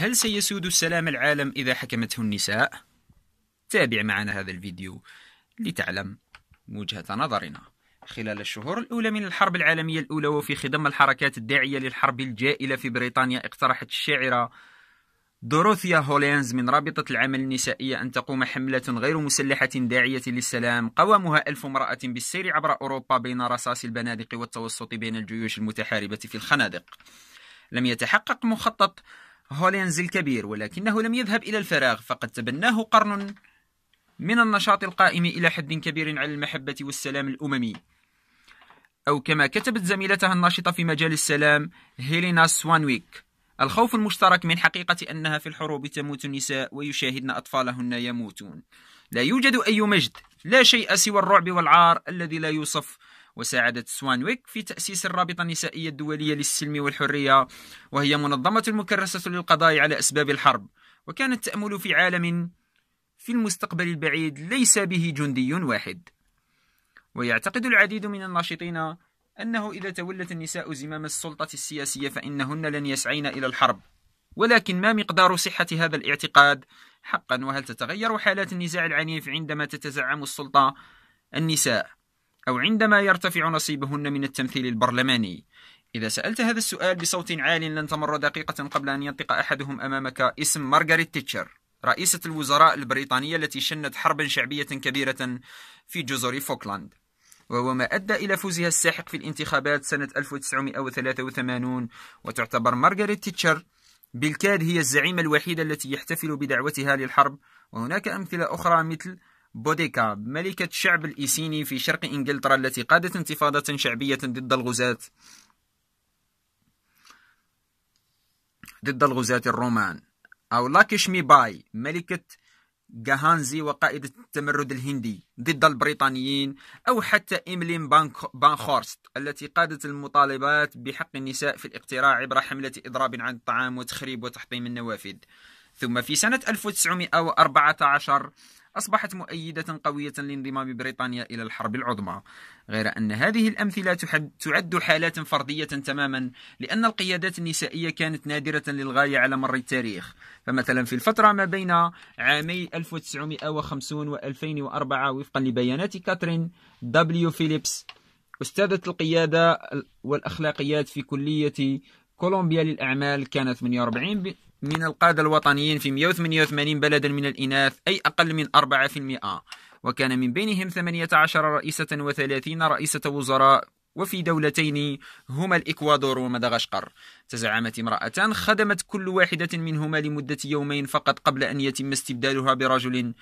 هل سيسود السلام العالم إذا حكمته النساء؟ تابع معنا هذا الفيديو لتعلم وجهة نظرنا خلال الشهور الأولى من الحرب العالمية الأولى وفي خضم الحركات الداعية للحرب الجائلة في بريطانيا اقترحت الشاعرة دوروثيا هولينز من رابطة العمل النسائية أن تقوم حملة غير مسلحة داعية للسلام قوامها ألف امرأة بالسير عبر أوروبا بين رصاص البنادق والتوسط بين الجيوش المتحاربة في الخنادق لم يتحقق مخطط هولينز الكبير ولكنه لم يذهب إلى الفراغ فقد تبناه قرن من النشاط القائم إلى حد كبير على المحبة والسلام الأممي أو كما كتبت زميلتها الناشطة في مجال السلام هيلينا سوانويك الخوف المشترك من حقيقة أنها في الحروب تموت النساء ويشاهدن أطفالهن يموتون لا يوجد أي مجد لا شيء سوى الرعب والعار الذي لا يوصف وساعدت سوانويك في تأسيس الرابطة النسائية الدولية للسلم والحرية وهي منظمة مكرسة للقضاء على أسباب الحرب وكانت تأمل في عالم في المستقبل البعيد ليس به جندي واحد ويعتقد العديد من الناشطين أنه إذا تولت النساء زمام السلطة السياسية فإنهن لن يسعين إلى الحرب ولكن ما مقدار صحة هذا الاعتقاد حقا وهل تتغير حالات النزاع العنيف عندما تتزعم السلطة النساء أو عندما يرتفع نصيبهن من التمثيل البرلماني إذا سألت هذا السؤال بصوت عال لن تمر دقيقة قبل أن ينطق أحدهم أمامك اسم مارغريت تيتشر رئيسة الوزراء البريطانية التي شنت حربا شعبية كبيرة في جزر فوكلاند وهو ما أدى إلى فوزها الساحق في الانتخابات سنة 1983 وتعتبر مارغريت تيتشر بالكاد هي الزعيمة الوحيدة التي يحتفل بدعوتها للحرب وهناك أمثلة أخرى مثل بوديكا ملكة الشعب الإيسيني في شرق إنجلترا التي قادت انتفاضة شعبية ضد الغزاة ضد الغزاة الرومان أو لاكشمي باي ملكة جاهانزي وقائد التمرد الهندي ضد البريطانيين أو حتى إيملين بانخورست التي قادت المطالبات بحق النساء في الاقتراع عبر حملة إضراب عن الطعام وتخريب وتحطيم النوافذ ثم في سنة 1914 أصبحت مؤيدة قوية لانضمام بريطانيا إلى الحرب العظمى غير أن هذه الأمثلة تعد حالات فردية تماما لأن القيادات النسائية كانت نادرة للغاية على مر التاريخ فمثلا في الفترة ما بين عامي 1950 و 2004 وفقا لبيانات كاترين دبليو فيليبس أستاذة القيادة والأخلاقيات في كلية كولومبيا للأعمال كانت 48 من القادة الوطنيين في 188 بلدا من الإناث أي أقل من 4% وكان من بينهم 18 رئيسة و30 رئيسة وزراء وفي دولتين هما الإكوادور ومدغشقر تزعمت امرأتان خدمت كل واحدة منهما لمدة يومين فقط قبل أن يتم استبدالها برجل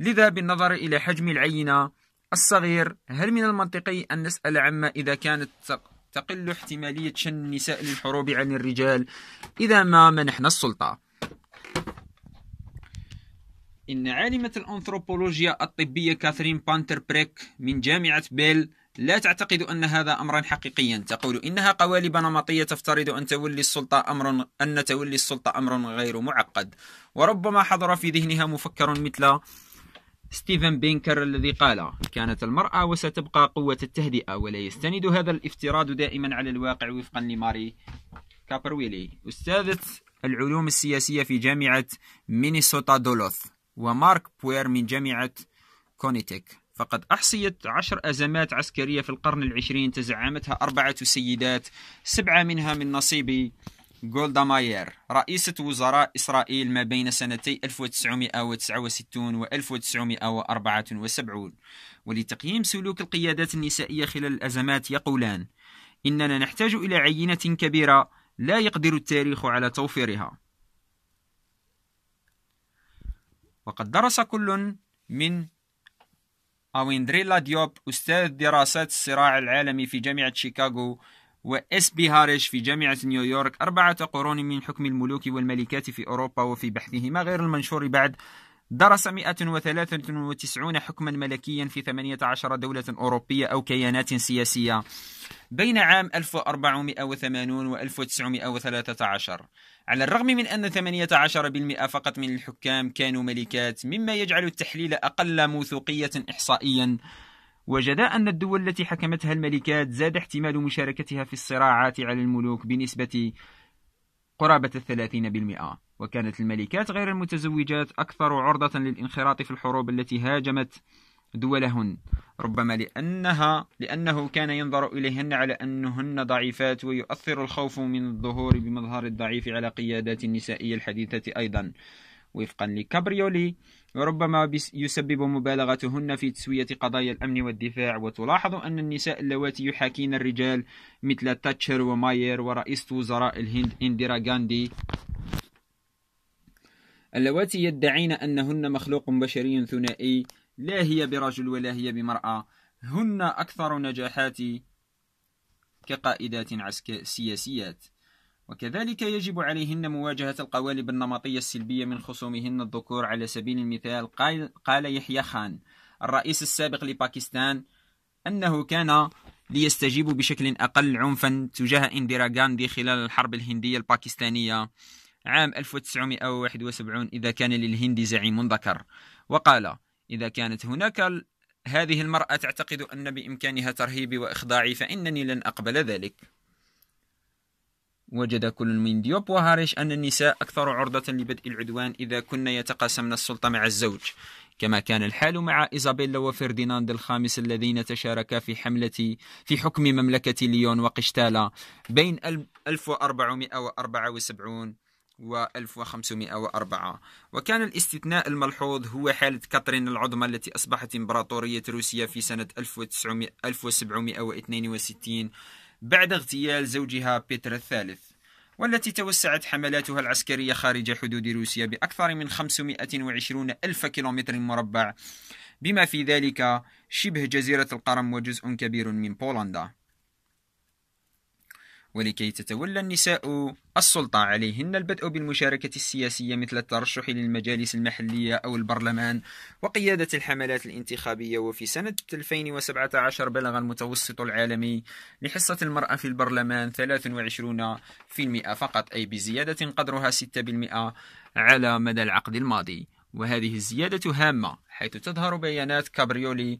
لذا بالنظر إلى حجم العينة الصغير هل من المنطقي أن نسأل عما إذا كانت تقل احتمالية شن النساء للحروب عن الرجال إذا ما منحنا السلطة إن عالمة الأنثروبولوجيا الطبية كاثرين بانتر بريك من جامعة بيل لا تعتقد أن هذا أمرا حقيقيا تقول إنها قوالب نمطية تفترض أن تولي السلطة أمر أن تولي السلطة أمر غير معقد وربما حضر في ذهنها مفكر مثل ستيفن بينكر الذي قال كانت المرأة وستبقى قوة التهدئة ولا يستند هذا الافتراض دائما على الواقع وفقا لماري كابرويلي أستاذة العلوم السياسية في جامعة مينيسوتا دولوث ومارك بوير من جامعة كونيتيك فقد أحصيت عشر أزمات عسكرية في القرن العشرين تزعمتها أربعة سيدات سبعة منها من نصيب جولدا ماير رئيسة وزراء إسرائيل ما بين سنتي 1969 و 1974 ولتقييم سلوك القيادات النسائية خلال الأزمات يقولان إننا نحتاج إلى عينة كبيرة لا يقدر التاريخ على توفيرها وقد درس كل من أويندريلا ديوب أستاذ دراسات الصراع العالمي في جامعة شيكاغو وإس بي هارش في جامعة نيويورك أربعة قرون من حكم الملوك والملكات في أوروبا وفي بحثهما غير المنشور بعد درس 193 حكما ملكيا في 18 دولة أوروبية أو كيانات سياسية بين عام 1480 و 1913 على الرغم من أن 18% فقط من الحكام كانوا ملكات مما يجعل التحليل أقل موثوقية إحصائيا وجد أن الدول التي حكمتها الملكات زاد احتمال مشاركتها في الصراعات على الملوك بنسبة قرابة الثلاثين بالمئة وكانت الملكات غير المتزوجات أكثر عرضة للانخراط في الحروب التي هاجمت دولهن ربما لأنها لأنه كان ينظر إليهن على أنهن ضعيفات ويؤثر الخوف من الظهور بمظهر الضعيف على قيادات النسائية الحديثة أيضا وفقا لكابريولي وربما يسبب مبالغتهن في تسوية قضايا الأمن والدفاع وتلاحظ أن النساء اللواتي يحاكين الرجال مثل تاتشر وماير ورئيسة وزراء الهند إنديرا غاندي اللواتي يدعين أنهن مخلوق بشري ثنائي لا هي برجل ولا هي بمرأة هن أكثر نجاحات كقائدات عسك... سياسيات وكذلك يجب عليهن مواجهة القوالب النمطية السلبية من خصومهن الذكور على سبيل المثال قال يحيى خان الرئيس السابق لباكستان أنه كان ليستجيب بشكل أقل عنفا تجاه إنديرا غاندي خلال الحرب الهندية الباكستانية عام 1971 إذا كان للهند زعيم ذكر وقال إذا كانت هناك هذه المرأة تعتقد أن بإمكانها ترهيبي وإخضاعي فإنني لن أقبل ذلك وجد كل من ديوب وهاريش أن النساء أكثر عرضة لبدء العدوان إذا كن يتقاسمن السلطة مع الزوج كما كان الحال مع إيزابيلا وفرديناند الخامس الذين تشاركا في حملة في حكم مملكة ليون وقشتالة بين 1474 و 1504 وكان الاستثناء الملحوظ هو حالة كاترين العظمى التي أصبحت إمبراطورية روسيا في سنة 1762 بعد اغتيال زوجها بيتر الثالث والتي توسعت حملاتها العسكرية خارج حدود روسيا بأكثر من 520 ألف كيلومتر مربع بما في ذلك شبه جزيرة القرم وجزء كبير من بولندا ولكي تتولى النساء السلطة عليهن البدء بالمشاركة السياسية مثل الترشح للمجالس المحلية أو البرلمان وقيادة الحملات الانتخابية وفي سنة 2017 بلغ المتوسط العالمي لحصة المرأة في البرلمان 23% فقط أي بزيادة قدرها 6% على مدى العقد الماضي وهذه الزيادة هامة حيث تظهر بيانات كابريولي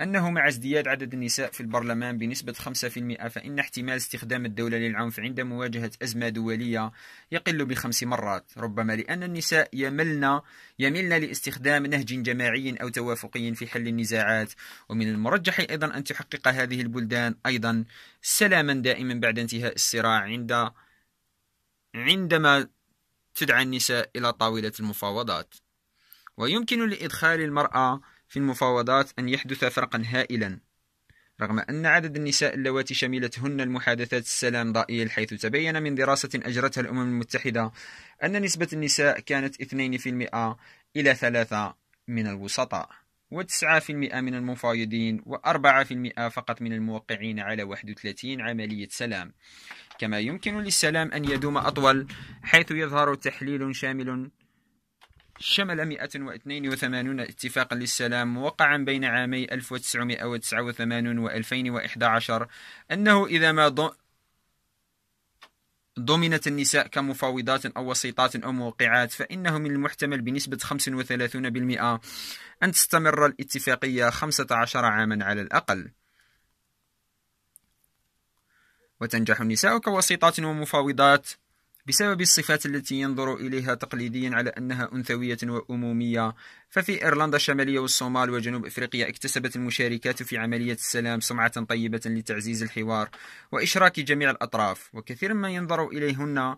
أنه مع ازدياد عدد النساء في البرلمان بنسبة 5% فإن احتمال استخدام الدولة للعنف عند مواجهة أزمة دولية يقل بخمس مرات ربما لأن النساء يملن يملن لاستخدام نهج جماعي أو توافقي في حل النزاعات ومن المرجح أيضا أن تحقق هذه البلدان أيضا سلاما دائما بعد انتهاء الصراع عند عندما تدعى النساء إلى طاولة المفاوضات ويمكن لإدخال المرأة في المفاوضات أن يحدث فرقا هائلا رغم أن عدد النساء اللواتي شملتهن المحادثات السلام ضئيل حيث تبين من دراسة أجرتها الأمم المتحدة أن نسبة النساء كانت 2% إلى 3 من الوسطاء و9% من المفاوضين و4% فقط من الموقعين على 31 عملية سلام كما يمكن للسلام أن يدوم أطول حيث يظهر تحليل شامل شمل 182 اتفاقا للسلام وقعا بين عامي 1989 و 2011 أنه إذا ما ضمنت النساء كمفاوضات أو وسيطات أو موقعات فإنه من المحتمل بنسبة 35% أن تستمر الاتفاقية 15 عاما على الأقل وتنجح النساء كوسيطات ومفاوضات بسبب الصفات التي ينظر إليها تقليديا على أنها أنثوية وأمومية ففي إيرلندا الشمالية والصومال وجنوب إفريقيا اكتسبت المشاركات في عملية السلام سمعة طيبة لتعزيز الحوار وإشراك جميع الأطراف وكثير ما ينظر إليهن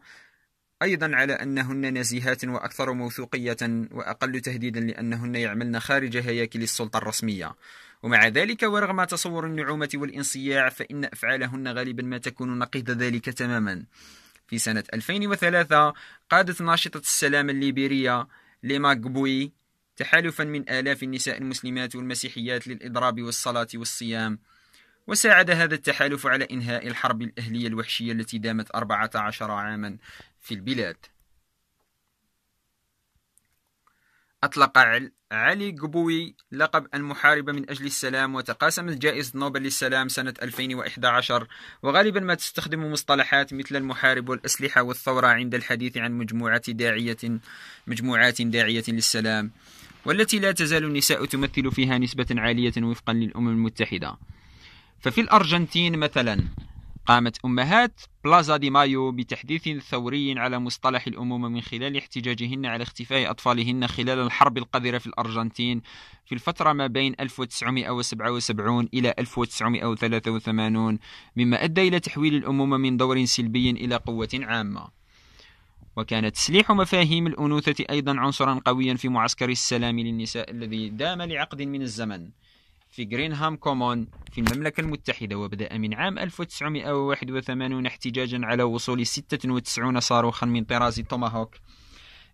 أيضا على أنهن نزيهات وأكثر موثوقية وأقل تهديدا لأنهن يعملن خارج هياكل السلطة الرسمية ومع ذلك ورغم تصور النعومة والانصياع فإن أفعالهن غالبا ما تكون نقيض ذلك تماما في سنة 2003 قادت ناشطة السلام الليبيرية ليما قبوي تحالفا من آلاف النساء المسلمات والمسيحيات للإضراب والصلاة والصيام وساعد هذا التحالف على إنهاء الحرب الأهلية الوحشية التي دامت 14 عاما في البلاد أطلق علي قبوي لقب المحاربة من أجل السلام وتقاسم جائزة نوبل للسلام سنة 2011 وغالبا ما تستخدم مصطلحات مثل المحارب والأسلحة والثورة عند الحديث عن مجموعة داعية مجموعات داعية للسلام والتي لا تزال النساء تمثل فيها نسبة عالية وفقا للأمم المتحدة ففي الأرجنتين مثلا قامت أمهات بلازا دي مايو بتحديث ثوري على مصطلح الأمومة من خلال احتجاجهن على اختفاء أطفالهن خلال الحرب القذرة في الأرجنتين في الفترة ما بين 1977 إلى 1983 مما أدى إلى تحويل الأمومة من دور سلبي إلى قوة عامة وكان تسليح مفاهيم الأنوثة أيضا عنصرا قويا في معسكر السلام للنساء الذي دام لعقد من الزمن في غرينهام كومون في المملكة المتحدة وبدأ من عام 1981 احتجاجا على وصول 96 صاروخا من طراز توماهوك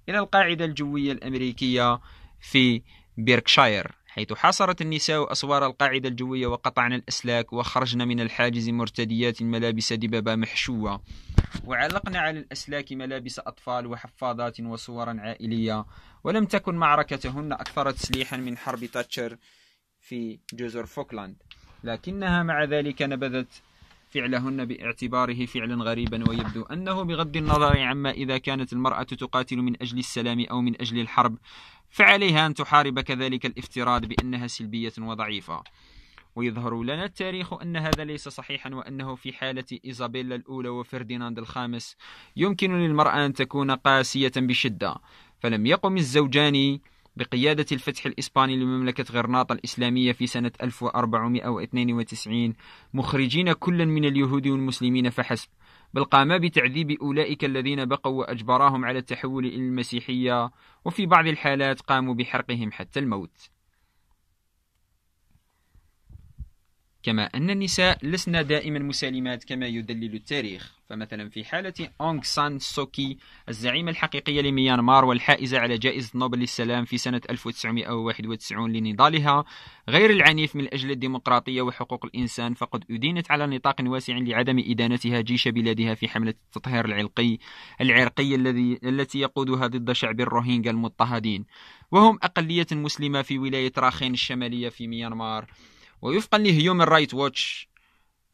إلى القاعدة الجوية الأمريكية في بيركشاير حيث حاصرت النساء أسوار القاعدة الجوية وقطعن الأسلاك وخرجن من الحاجز مرتديات ملابس دبابة محشوة وعلقن على الأسلاك ملابس أطفال وحفاضات وصورا عائلية ولم تكن معركتهن أكثر تسليحا من حرب تاتشر في جزر فوكلاند لكنها مع ذلك نبذت فعلهن باعتباره فعلا غريبا ويبدو أنه بغض النظر عما إذا كانت المرأة تقاتل من أجل السلام أو من أجل الحرب فعليها أن تحارب كذلك الافتراض بأنها سلبية وضعيفة ويظهر لنا التاريخ أن هذا ليس صحيحا وأنه في حالة إيزابيلا الأولى وفرديناند الخامس يمكن للمرأة أن تكون قاسية بشدة فلم يقم الزوجان بقيادة الفتح الإسباني لمملكة غرناطة الإسلامية في سنة 1492 مخرجين كلا من اليهود والمسلمين فحسب بل قاما بتعذيب أولئك الذين بقوا وأجبراهم على التحول إلى المسيحية وفي بعض الحالات قاموا بحرقهم حتى الموت كما أن النساء لسن دائما مسالمات كما يدلل التاريخ فمثلا في حالة أونغ سان سوكي الزعيمة الحقيقية لميانمار والحائزة على جائزة نوبل للسلام في سنة 1991 لنضالها غير العنيف من أجل الديمقراطية وحقوق الإنسان فقد أدينت على نطاق واسع لعدم إدانتها جيش بلادها في حملة التطهير العرقي العرقي الذي التي يقودها ضد شعب الروهينجا المضطهدين وهم أقلية مسلمة في ولاية راخين الشمالية في ميانمار ووفقا لهيومن رايت ووتش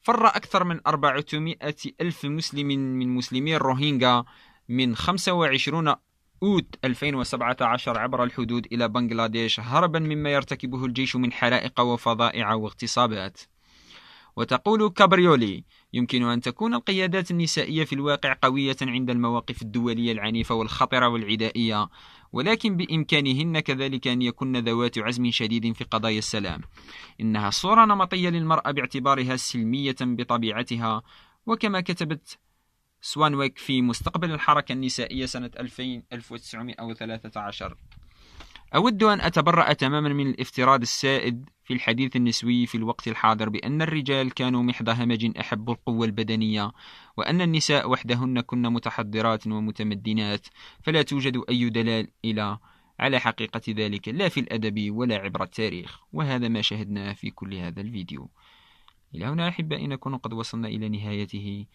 فر أكثر من 400 ألف مسلم من مسلمي الروهينجا من 25 أوت 2017 عبر الحدود إلى بنغلاديش هربا مما يرتكبه الجيش من حرائق وفظائع واغتصابات وتقول كابريولي يمكن أن تكون القيادات النسائية في الواقع قوية عند المواقف الدولية العنيفة والخطرة والعدائية ولكن بإمكانهن كذلك أن يكن ذوات عزم شديد في قضايا السلام إنها صورة نمطية للمرأة باعتبارها سلمية بطبيعتها وكما كتبت سوانويك في مستقبل الحركة النسائية سنة 2000 1913 أود أن أتبرأ تماما من الافتراض السائد في الحديث النسوي في الوقت الحاضر بأن الرجال كانوا محض همج أحب القوة البدنية وأن النساء وحدهن كن متحضرات ومتمدنات فلا توجد أي دلال إلى على حقيقة ذلك لا في الأدب ولا عبر التاريخ وهذا ما شاهدناه في كل هذا الفيديو إلى هنا أحبائي نكون قد وصلنا إلى نهايته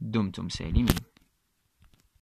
دمتم سالمين